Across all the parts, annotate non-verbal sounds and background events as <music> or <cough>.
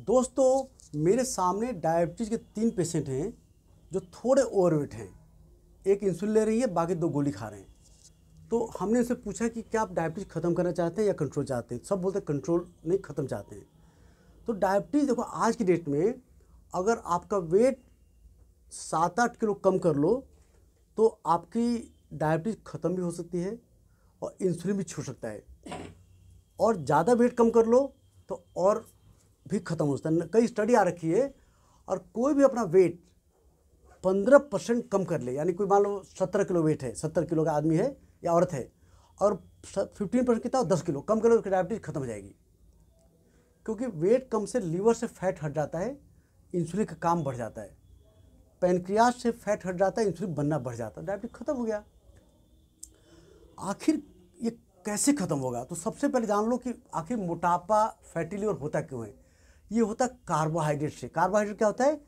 दोस्तों मेरे सामने डायबिटीज़ के तीन पेशेंट हैं जो थोड़े ओवरवेट हैं एक इंसुलिन ले रही है बाकी दो गोली खा रहे हैं तो हमने उनसे पूछा कि क्या आप डायबिटीज़ ख़त्म करना चाहते हैं या कंट्रोल चाहते हैं सब बोलते हैं कंट्रोल नहीं ख़त्म चाहते हैं तो डायबिटीज़ देखो आज की डेट में अगर आपका वेट सात आठ किलो कम कर लो तो आपकी डायबिटीज़ ख़त्म भी हो सकती है और इंसुलिन भी छूट सकता है और ज़्यादा वेट कम कर लो तो और भी ख़त्म हो जाता है कई स्टडी आ रखी है और कोई भी अपना वेट पंद्रह परसेंट कम कर ले यानी कोई मान लो सत्तर किलो वेट है सत्तर किलो का आदमी है या औरत है और फिफ्टीन परसेंट कितना दस किलो कम करो उसकी डायबिटीज़ खत्म हो जाएगी क्योंकि वेट कम से लीवर से फैट हट जाता है इंसुलिन का काम बढ़ जाता है पेनक्रियाज से फैट हट जाता है इंसुलिन बनना बढ़ जाता है डायबिटीज खत्म हो गया आखिर ये कैसे ख़त्म होगा तो सबसे पहले जान लो कि आखिर मोटापा फैटी लीवर होता क्यों है ये होता है कार्बोहाइड्रेट से कार्बोहाइड्रेट क्या होता है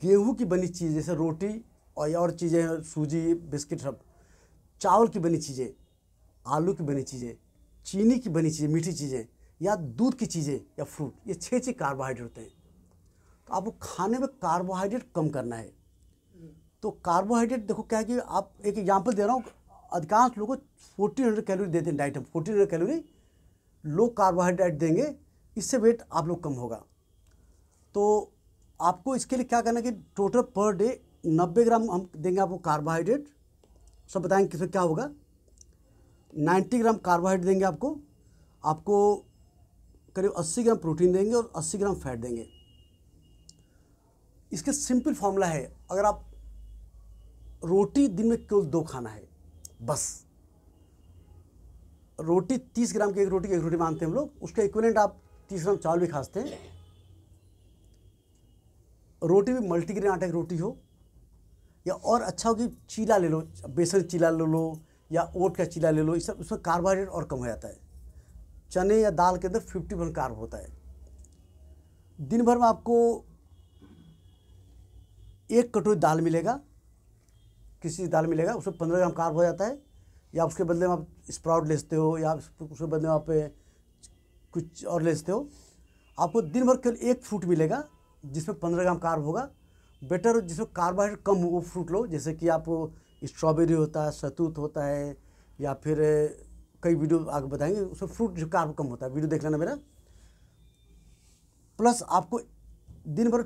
गेहूं की बनी चीज़ जैसे रोटी और और चीज़ें सूजी बिस्किट सब चावल की बनी चीज़ें आलू की बनी चीज़ें चीनी की बनी चीज़ें मीठी चीज़ें या दूध की चीज़ें या फ्रूट ये छः छः कार्बोहाइड्रेट होते हैं तो आपको खाने में कार्बोहाइड्रेट कम करना है तो कार्बोहाइड्रेट देखो क्या है कि आप एक एग्जाम्पल दे रहा हूँ अधिकांश लोगों को फोर्टीन हंड्रेड कैलोरी देते हैं डाइट में fourteen hundred calorie low carbohydrate देंगे इससे वेट आप लोग कम होगा तो आपको इसके लिए क्या करना कि टोटल पर डे नब्बे ग्राम हम देंगे आपको कार्बोहाइड्रेट सब बताएंगे किसमें क्या होगा नाइन्टी ग्राम कार्बोहाइड्रेट देंगे आपको आपको करीब अस्सी ग्राम प्रोटीन देंगे और अस्सी ग्राम फैट देंगे इसके सिंपल फॉर्मूला है अगर आप रोटी दिन में केवल दो खाना है बस रोटी तीस ग्राम की एक रोटी की एक रोटी मानते हैं हम लोग उसका इक्वलेंट आप तीस ग्राम चावल भी खाते हैं रोटी भी मल्टीग्रेन आटे की रोटी हो या और अच्छा हो कि चीला ले लो बेसन चीला ले लो या ओट का चीला ले लो इस सब उसमें कार्बोहाइड्रेट और कम हो जाता है चने या दाल के अंदर फिफ्टी परसेंट कार्ब होता है दिन भर में आपको एक कटोरी दाल मिलेगा किसी दाल मिलेगा उसमें पंद्रह ग्राम कार्ब हो जाता है या उसके बदले में आप स्प्राउट ले सकते हो या उसके बदले में आप कुछ और ले सकते हो आपको दिन भर केवल एक फ्रूट मिलेगा जिसमें पंद्रह ग्राम कार्ब होगा बेटर जिसमें कार्बोहाइड्रेट कम हो वो फ्रूट लो जैसे कि आप स्ट्रॉबेरी होता है सतूत होता है या फिर कई वीडियो आगे बताएंगे उसमें फ्रूट जो कार्ब कम होता है वीडियो देख लेना मेरा प्लस आपको दिन भर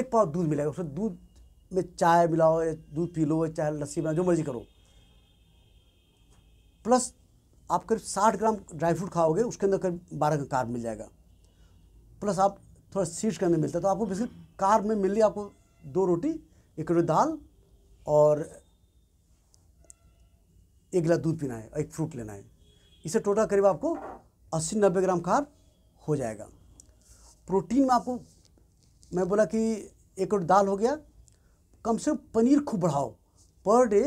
एक पाव दूध मिलेगा उसमें दूध में चाय मिलाओ या दूध पी लो या चाय लस्सी बनाओ जो मर्जी करो प्लस आप करीब साठ ग्राम ड्राई फ्रूट खाओगे उसके अंदर करीब बारह ग्राम कार्ब मिल जाएगा प्लस आप थोड़ा का करने मिलता तो आपको बेसिकली कार में मिल रही आपको दो रोटी एक रोटी दाल और एक गिलास दूध पीना है एक फ्रूट लेना है इससे टोटल करीब आपको अस्सी नब्बे ग्राम कार हो जाएगा प्रोटीन में आपको मैं बोला कि एक रोटी दाल हो गया कम से कम पनीर खूब बढ़ाओ पर डे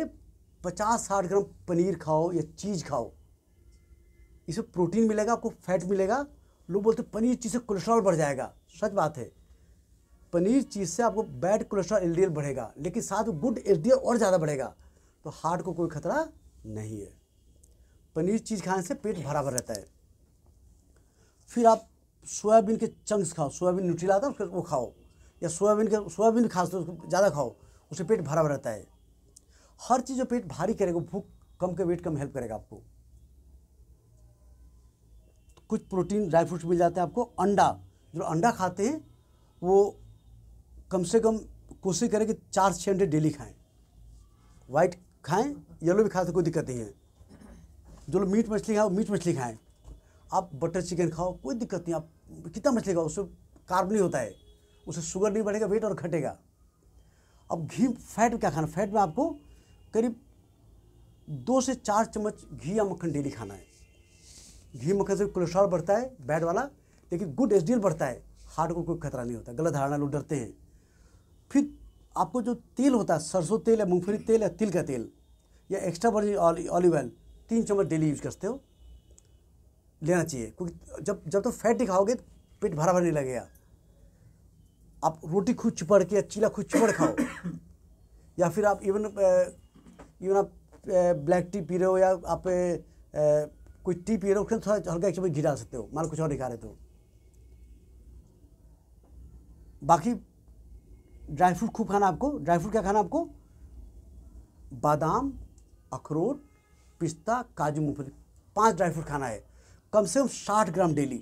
पचास साठ ग्राम पनीर खाओ या चीज़ खाओ इसे प्रोटीन मिलेगा आपको फैट मिलेगा लोग बोलते पनीर चीज़ से कोलेस्ट्रॉल बढ़ जाएगा सच बात है पनीर चीज़ से आपको बैड कोलेस्ट्रॉल एलडीएल बढ़ेगा लेकिन साथ में गुड एचडीएल और ज़्यादा बढ़ेगा तो हार्ट को कोई खतरा नहीं है पनीर चीज़ खाने से पेट भरा भर रहता है फिर आप सोयाबीन के चंक्स खाओ सोयाबीन न्यूट्रीला आता है वो खाओ या सोयाबीन के सोयाबीन खास तो ज़्यादा खाओ उससे पेट भरा भरा रहता है हर चीज़ जो पेट भारी करेगा भूख कम के वेट कम हेल्प करेगा आपको कुछ प्रोटीन ड्राई फ्रूट्स मिल जाते हैं आपको अंडा जो अंडा खाते हैं वो कम से कम कोशिश करें कि चार छः अंडे डेली खाएं वाइट खाएं येलो भी खाते कोई दिक्कत नहीं है जो लोग मीट मछली खाओ मीट मछली खाएं आप बटर चिकन खाओ कोई दिक्कत नहीं आप कितना मछली खाओ उससे कार्ब नहीं होता है उससे शुगर नहीं बढ़ेगा वेट और घटेगा अब घी फैट में क्या खाना फैट में आपको करीब दो से चार चम्मच घी या मक्खन डेली खाना है घी मक्खन से कोलेस्ट्रॉल बढ़ता है बैड वाला लेकिन गुड एस बढ़ता है हार्ट को कोई खतरा नहीं होता गलत धारणा लोग डरते हैं फिर आपको जो तेल होता है सरसों तेल या मूँगफली तेल या तिल का तेल या एक्स्ट्रा वर्जिन ऑलिव ऑयल तीन चम्मच डेली यूज करते हो लेना चाहिए क्योंकि जब जब तो फैट नहीं खाओगे पेट भरा भरा नहीं लगेगा आप रोटी खुद चिपड़ के या चीला खुद चिपड़ खाओ <coughs> या फिर आप इवन इवन आप ब्लैक टी पी रहे हो या आप कोई टी पी रहे हो उसमें थोड़ा हल्का एक चम्मच घी डाल सकते हो मान कुछ और नहीं खा रहे तो बाकी ड्राई फ्रूट खूब खाना आपको ड्राई फ्रूट क्या खाना आपको बादाम अखरोट पिस्ता काजू मूंगफली पांच ड्राई फ्रूट खाना है कम से कम साठ ग्राम डेली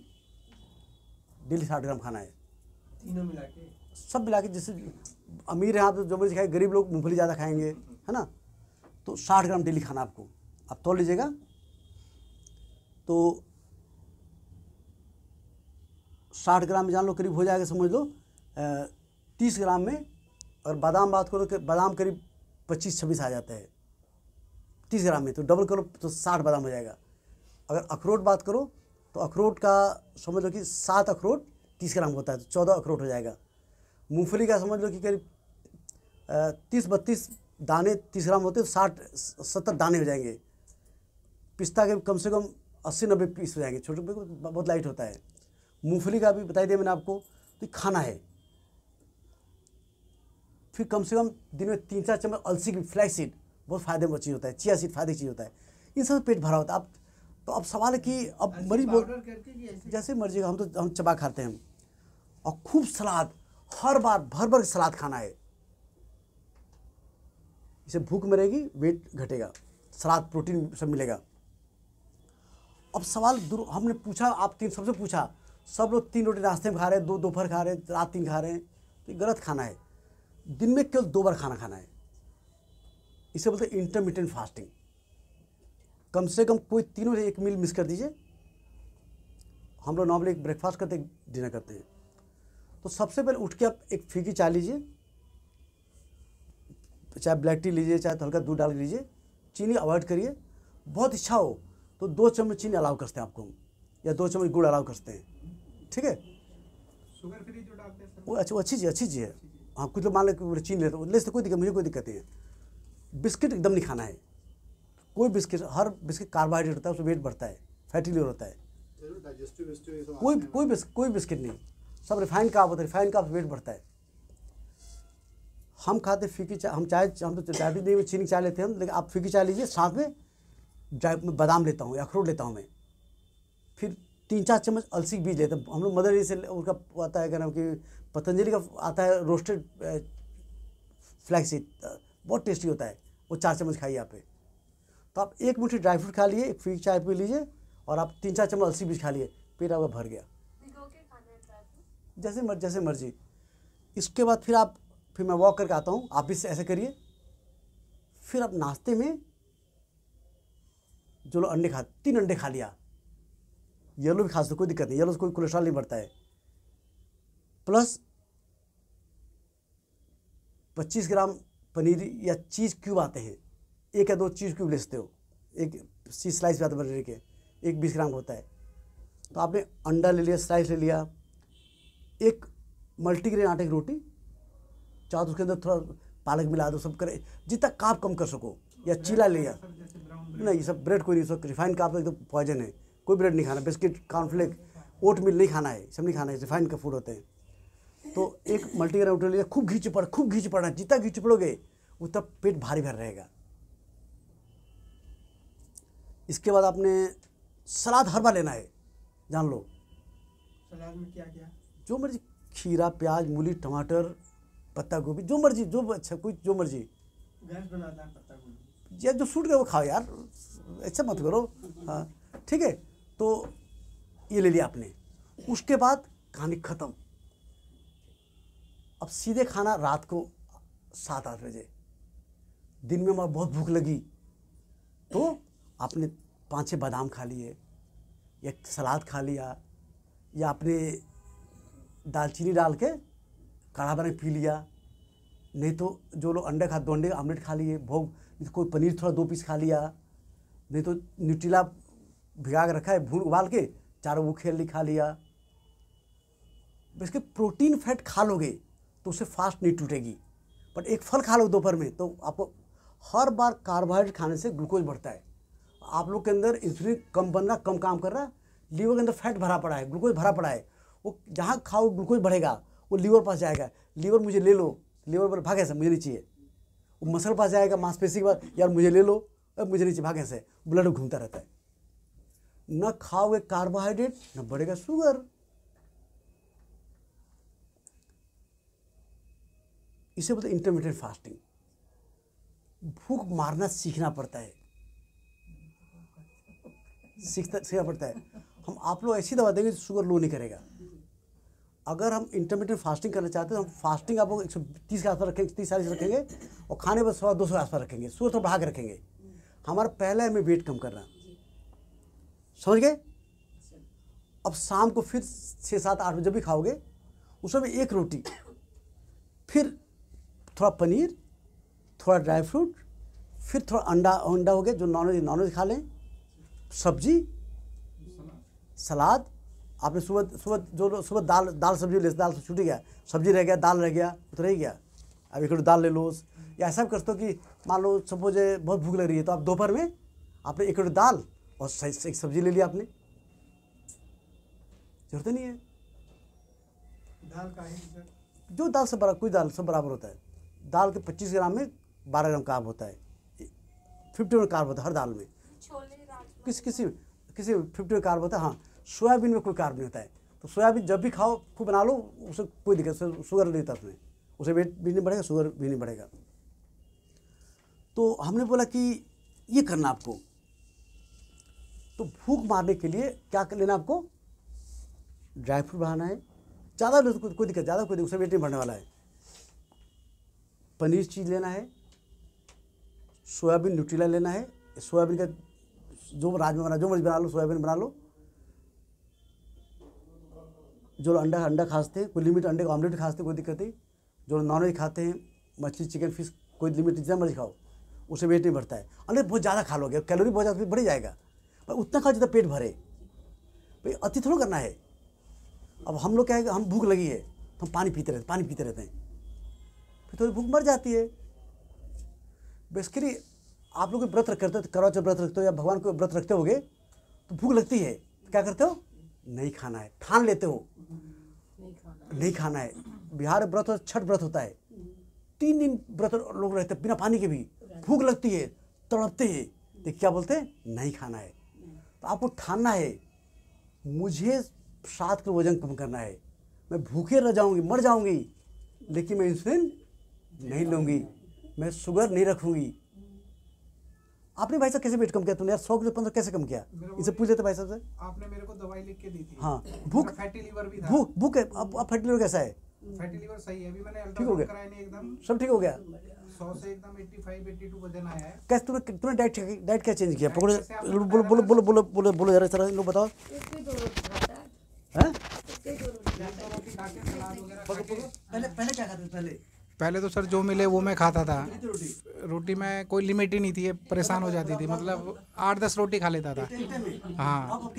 डेली साठ ग्राम खाना है तीनों मिला के सब मिला के जैसे अमीर हैं आप जो मर्जी खाए गरीब लोग मूँगफली ज़्यादा खाएंगे है ना तो साठ ग्राम डेली खाना आपको आप तोड़ लीजिएगा तो साठ ग्राम जान लो करीब हो जाएगा समझ लो तीस ग्राम में और बादाम बात करो तो बादाम करीब पच्चीस छब्बीस आ जाता है तीस ग्राम में तो डबल करो तो साठ बादाम हो जाएगा अगर अखरोट बात करो तो अखरोट का समझ लो कि सात अखरोट तीस ग्राम होता है तो चौदह अखरोट हो जाएगा मूँगफली का समझ लो कि करीब तीस बत्तीस दाने तीस ग्राम होते तो साठ सत्तर दाने हो जाएंगे पिस्ता के कम से कम अस्सी नब्बे पीस हो जाएंगे छोटे बहुत लाइट होता है मूँगफली का भी बताई दिया मैंने आपको तो खाना है फिर कम से कम दिन में तीन चार चम्मच अलसी की फ्लैक्स सीड बहुत फायदेमंद चीज़ होता है चिया सीड फायदे चीज़ होता है इन सब पेट भरा होता है अब तो अब सवाल है कि अब मरीज बोल जैसे मर्जी हम तो हम चबा खाते हैं और खूब सलाद हर बार भर भर सलाद खाना है इसे भूख मरेगी वेट घटेगा सलाद प्रोटीन सब मिलेगा अब सवाल हमने पूछा आप तीन सबसे पूछा सब लोग तीन रोटी नाश्ते में खा रहे हैं दो दोपहर खा रहे हैं रात तीन खा रहे हैं तो ये गलत खाना है दिन में केवल दो बार खाना खाना है इसे बोलते हैं इंटरमीडियंट फास्टिंग कम से कम कोई तीनों से एक मील मिस कर दीजिए हम लोग नॉर्मली एक ब्रेकफास्ट करते हैं डिनर करते हैं तो सबसे पहले उठ के आप एक फीकी चाय लीजिए चाहे ब्लैक टी लीजिए चाहे तो हल्का दूध डाल लीजिए चीनी अवॉइड करिए बहुत इच्छा हो तो दो चम्मच चीनी अलाउ करते हैं आपको या दो चम्मच गुड़ अलाउ करते हैं ठीक है वो अच्छा अच्छी चीज़ अच्छी चीज़ है हाँ कुछ लोग तो मान लो चीन लेते ले सकते तो कोई दिक्कत मुझे कोई दिक्कत नहीं है बिस्किट एकदम नहीं खाना है कोई बिस्किट हर बिस्किट कार्बोहाइड्रेट होता है उसमें वेट बढ़ता है फैटी लिवर होता है कोई कोई कोई बिस्किट नहीं सब रिफाइंड का होता है रिफाइंड का वेट बढ़ता है हम खाते फीकी चाय हम चाय हम तो भी नहीं चीनी चाय लेते हैं हम लेकिन आप फीकी चाय लीजिए साथ में ड्राई में बादाम लेता हूँ अखरोट लेता हूँ मैं फिर तीन चार चम्मच अलसी बीज लेते हैं हम लोग मदर से उनका आता है क्या नाम कि पतंजलि का आता है रोस्टेड फ्लैक्सीड बहुत टेस्टी होता है वो चार चम्मच खाइए आप पे तो आप एक मुठ्ठी ड्राई फ्रूट खा लिए एक फ्री चाय पी लीजिए और आप तीन चार चम्मच अलसी बीज खा लिए पेट आपका भर गया जैसे मर जैसे मर्जी इसके बाद फिर आप फिर मैं वॉक करके आता हूँ आप भी ऐसे करिए फिर आप नाश्ते में जो लोग अंडे खा तीन अंडे खा लिया येलो भी खा सकते तो कोई दिक्कत नहीं येलो से कोई कोलेस्ट्रॉल नहीं बढ़ता है प्लस 25 ग्राम पनीर या चीज़ क्यूब आते हैं एक या दो चीज़ क्यूब लेते हो एक चीज स्लाइस भी आते पनीर के एक बीस ग्राम होता है तो आपने अंडा ले लिया स्लाइस ले लिया एक मल्टीग्रेन आटे की रोटी चाहे तो उसके अंदर थोड़ा पालक मिला दो सब करें जितना काप कम कर सको या चीला ले लिया नहीं ये सब ब्रेड कोई नहीं सब रिफाइंड काप एकदम पॉइजन है कोई ब्रेड नहीं खाना बिस्किट कॉर्नफ्लेक्स ओट मिल नहीं खाना है सब नहीं खाना है रिफाइंड का फूड होते हैं तो एक मल्टीग्रेन आउटलेट लीजिए खूब घींच पड़ खूब घींच पड़ना जितना घींच पड़ोगे उतना पेट भारी भर रहेगा इसके बाद आपने सलाद हर बार लेना है जान लो सलाद में क्या क्या जो मर्जी खीरा प्याज मूली टमाटर पत्ता गोभी जो मर्जी जो अच्छा कोई जो मर्जी गैस या जो सूट गया वो खाओ यार ऐसा मत करो हाँ ठीक है तो ये ले लिया आपने उसके बाद कहानी ख़त्म अब सीधे खाना रात को सात आठ बजे दिन में मैं बहुत भूख लगी तो आपने पाँच छः बादाम खा लिए या सलाद खा लिया या आपने दालचीनी डाल के काढ़ा बना पी लिया नहीं तो जो लोग अंडे खा दो अंडे आमलेट खा लिए भोग तो कोई पनीर थोड़ा दो पीस खा लिया नहीं तो न्यूट्रीला भिगा के रखा है भून उबाल के चारों वो खेल खा लिया बस के प्रोटीन फैट खा लोगे तो उससे फास्ट नहीं टूटेगी बट एक फल खा लो दोपहर में तो आप हर बार कार्बोहाइड्रेट खाने से ग्लूकोज बढ़ता है आप लोग के अंदर इंसुलिन कम बन रहा कम काम कर रहा लीवर के अंदर फैट भरा पड़ा है ग्लूकोज भरा पड़ा है वो जहाँ खाओ ग्लूकोज बढ़ेगा वो लीवर पास जाएगा लीवर मुझे ले लो लीवर पर भाग ऐसे मुझे नहीं चाहिए वो मसल पास जाएगा मांसपेशी के बाद यार मुझे ले लो अब मुझे नीचे भाग ऐसे ब्लड घूमता रहता है न खाओगे कार्बोहाइड्रेट न बढ़ेगा शुगर इसे बोलते इंटरमीडिएट फास्टिंग भूख मारना सीखना पड़ता है सीखना सीखना पड़ता है हम आप लोग ऐसी दवा देंगे जो शुगर लो नहीं करेगा अगर हम इंटरमीडिएट फास्टिंग करना चाहते हैं तो हम फास्टिंग आप लोग एक सौ तीस के आसपास रखेंगे तीस चालीस रखेंगे और खाने पर सवा दो सौ के आसपास रखेंगे सुबह तो बढ़ा के रखेंगे हमारा पहला है हमें वेट कम करना समझ गए अब शाम को फिर छः सात आठ बजे जब भी खाओगे उसमें एक रोटी फिर थोड़ा पनीर थोड़ा ड्राई फ्रूट फिर थोड़ा अंडा अंडा हो गया जो नॉनवेज नॉनवेज खा लें सब्जी सलाद आपने सुबह सुबह जो सुबह दाल दाल सब्जी ले दाल छूट गया सब्जी रह गया दाल रह गया तो रह गया अब एक दाल ले लो या ऐसा करते हो कि मान लो सपोज बहुत भूख लग रही है तो आप दोपहर में आपने एक दाल और एक सब्जी ले लिया आपने जरूरत नहीं है दाल का जो दाल सब बराबर कोई दाल सब बराबर होता है दाल के 25 ग्राम में 12 ग्राम कार्ब होता है फिफ्टी में कार्ब होता है हर दाल में किस किसी किसी फिफ्टी में कार्ब होता है हाँ सोयाबीन में कोई कार्ब नहीं होता है तो सोयाबीन जब भी खाओ खूब बना लो उसे कोई दिक्कत शुगर नहीं होता उसमें उसे वेट भी नहीं बढ़ेगा शुगर भी नहीं बढ़ेगा तो हमने बोला कि ये करना आपको तो भूख मारने के लिए क्या कर लेना आपको ड्राई फ्रूट बढ़ाना है ज़्यादा तो कोई दिक्कत ज़्यादा कोई दिक्कत उसे वेट नहीं बढ़ने वाला है पनीर चीज़ लेना है सोयाबीन न्यूट्रीला लेना है सोयाबीन का जो राजमा बना जो मर्जी बना लो सोयाबीन बना लो जो अंडा अंडा खाते हैं कोई लिमिट अंडे का ऑमलेट खाते हैं कोई दिक्कत नहीं जो नॉनवेज खाते हैं मछली चिकन फिश कोई लिमिट जितना मर्जी खाओ उससे वेट नहीं बढ़ता है अंडे बहुत ज़्यादा खा लोगे कैलोरी बहुत ज़्यादा बढ़ जाएगा पर उतना खाओ जितना पेट भरे भाई अति थोड़ा करना है अब हम लोग क्या है हम भूख लगी है तो हम पानी पीते रहते पानी पीते रहते हैं फिर थोड़ी तो भूख मर जाती है बेसिकली आप लोग व्रत करते करवा चौथ व्रत रखते हो या भगवान को व्रत रखते हो तो भूख लगती है क्या करते हो नहीं खाना है ठान लेते हो नहीं खाना, है बिहार व्रत और छठ व्रत होता है तीन दिन व्रत लोग रहते बिना पानी के भी भूख लगती है तड़पते हैं तो क्या बोलते हैं नहीं खाना है तो आपको ठानना है मुझे सात का वजन कम करना है मैं भूखे रह जाऊंगी मर जाऊंगी लेकिन मैं इंसुलिन नहीं लूंगी मैं शुगर नहीं रखूंगी आपने भाई साहब कैसे वेट कम किया तुमने यार सौ किलो पंद्रह कैसे कम किया इसे पूछ लेते भाई साहब से आपने मेरे को दवाई लिख के दी थी हाँ भूख फैटी लीवर भी भूख भूख है अब अब फैटी लीवर कैसा है फैटी लीवर सही है अभी मैंने ठीक हो गया एकदम सब ठीक हो गया सौ से एकदम वजन आया है कैसे तुमने तुमने डाइट डाइट क्या चेंज किया पकड़ो बोलो बोलो बोलो बोलो बोलो बोलो जरा लोग बताओ पहले पहले क्या खाते पहले पहले तो सर जो मिले वो मैं खाता था रोटी में कोई लिमिट ही नहीं थी परेशान हो जाती थी मतलब आठ दस रोटी खा लेता था हाँ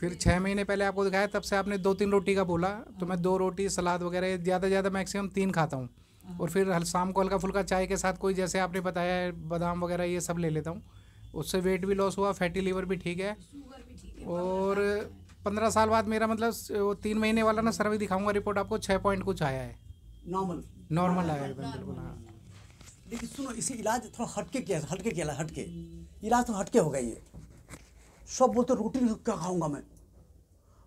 फिर छः महीने पहले आपको दिखाया तब से आपने दो तीन रोटी का बोला तो मैं दो रोटी सलाद वगैरह ज़्यादा से ज़्यादा मैक्सिमम तीन खाता हूँ और फिर शाम को हल्का फुल्का चाय के साथ कोई जैसे आपने बताया है बादाम वगैरह ये सब ले लेता हूँ उससे वेट भी लॉस हुआ फैटी लीवर भी ठीक है और पंद्रह साल बाद मेरा मतलब तीन महीने वाला ना सर्वे दिखाऊंगा रिपोर्ट आपको छः पॉइंट कुछ आया है नॉर्मल नॉर्मल आया एकदम बिल्कुल हाँ लेकिन सुनो इसे इलाज थोड़ा हटके किया हटके किया हटके इलाज तो हटके होगा ये सब बोलते रोटी क्या खाऊंगा मैं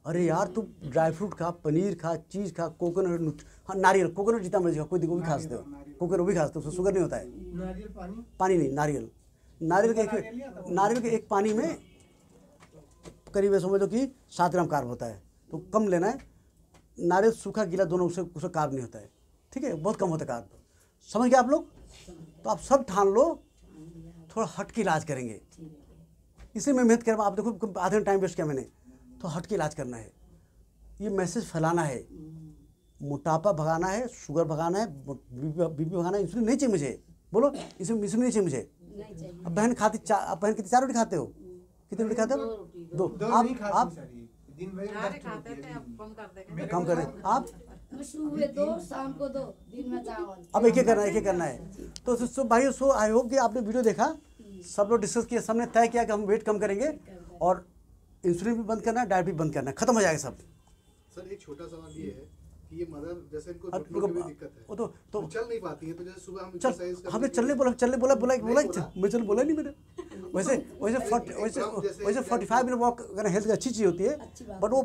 अरे यार तू ड्राई फ्रूट खा पनीर खा चीज़ खा कोकोनट हाँ नारियल कोकोनट जितना मर्जी खा कोई दिखो वो भी खा सकते हो कोकोनट वो भी खा सकते हो उसमें शुगर नहीं होता है पानी पानी नहीं नारियल नारियल के एक नारियल के एक पानी में करीब समझ लो कि सात ग्राम कार्ब होता है तो कम लेना है नारियल सूखा गीला दोनों उसे उसे कार्ब नहीं होता है ठीक है बहुत कम होता तो समझ गए आप लोग तो आप सब ठान लो थोड़ा हट के इलाज करेंगे इसलिए मैं मेहनत कर रहा आप देखो आधे टाइम वेस्ट किया मैंने तो हट के इलाज करना है ये मैसेज फैलाना है मोटापा भगाना है शुगर भगाना है बीपी भगाना है इंसुलिन नहीं चाहिए मुझे बोलो इसमें इंसुलिन नहीं चाहिए मुझे अब बहन खाती अब बहन कितनी चार रोटी खाते हो कितनी रोटी खाते हो दो आप आप कम कर रहे तो आप अब एक ही करना है एक ही करना है तो भाई सो आई होप कि आपने वीडियो देखा सब लोग डिस्कस किया सबने तय किया कि हम वेट कम करेंगे और इंसुलिन भी बंद करना है डाइट भी बंद करना है खत्म हो जाएगा सब सर एक छोटा सवाल ये है कि ये मदर जैसे इनको दिक्कत है वो तो, तो, तो चल नहीं पाती है तो जैसे सुबह हम चल हमने चलने बोला चलने बोला बोला बोला मैं चल बोला नहीं मैंने वैसे वैसे वैसे वैसे फोर्टी फाइव मिनट वॉक करना हेल्थ की अच्छी चीज़ होती है बट वो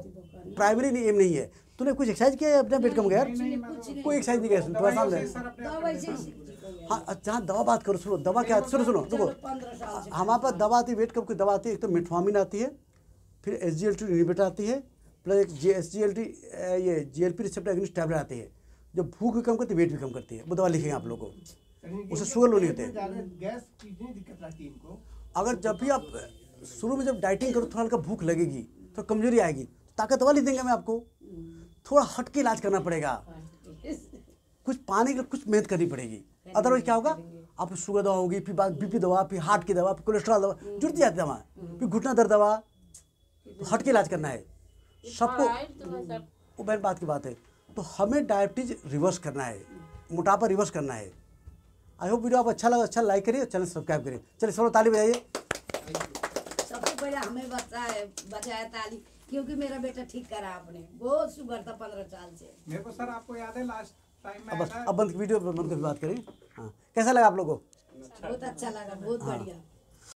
प्राइमरी एम नहीं है तूने कुछ एक्सरसाइज किया है अपने पेट कम गया कोई एक्सरसाइज नहीं किया थोड़ा सामने हाँ अच्छा दवा बात करो सुनो दवा क्या सुनो सुनो देखो हमारे पास दवा आती है वेट कम की दवा आती है एक तो मिठवामिन आती है फिर एस जी एल टी रिबेट आती है प्लस एक G S G L T ये G L P receptor agonist tablet आती है जो भूख भी कम करती है वेट भी कम करती है वो दवा लिखेंगे आप लोग को उससे शुगर लो नहीं होते अगर जब भी आप शुरू में जब डाइटिंग करो थोड़ा हल्का भूख लगेगी तो कमजोरी आएगी ताकत दवा लिख देंगे मैं आपको थोड़ा हट के इलाज करना पड़ेगा कुछ पाने के लिए कुछ मेहनत करनी पड़ेगी अदरवाइज क्या होगा आपको शुगर दवा होगी फिर बाद बीपी दवा फिर हार्ट की दवा फिर कोलेस्ट्रॉल दवा जुड़ती जाती दवा फिर घुटना दर्द दवा तो हट के इलाज करना है सबको वो बहन बात की बात है तो हमें डायबिटीज रिवर्स करना है मोटापा रिवर्स करना है आई होप वीडियो आप अच्छा लगा अच्छा लाइक करिए चैनल सब्सक्राइब करिए चलिए सोलह ताली बजाइए सबसे पहले हमें बताया बताया ताली क्योंकि मेरा बेटा ठीक करा आपने बहुत शुगर था पंद्रह साल से मेरे को सर आपको याद है लास्ट टाइम में अब अब बंद वीडियो बंद बात करें हाँ कैसा लगा आप लोगों को अच्छा, बहुत अच्छा लगा बहुत बढ़िया